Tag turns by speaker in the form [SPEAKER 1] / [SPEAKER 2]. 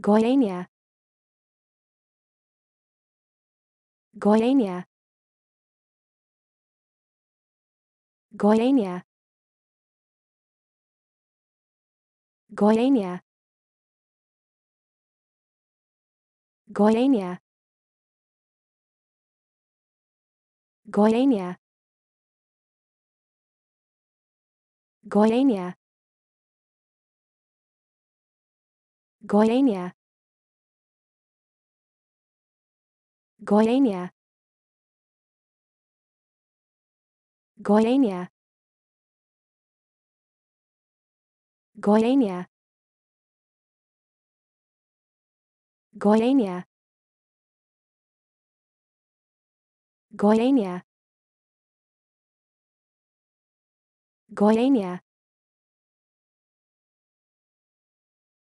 [SPEAKER 1] Goiânia Goiânia Goiânia Goiânia Goiânia Goiânia Goiânia Goiânia Goiânia Goiânia Goiânia Goiânia Goiânia Goiânia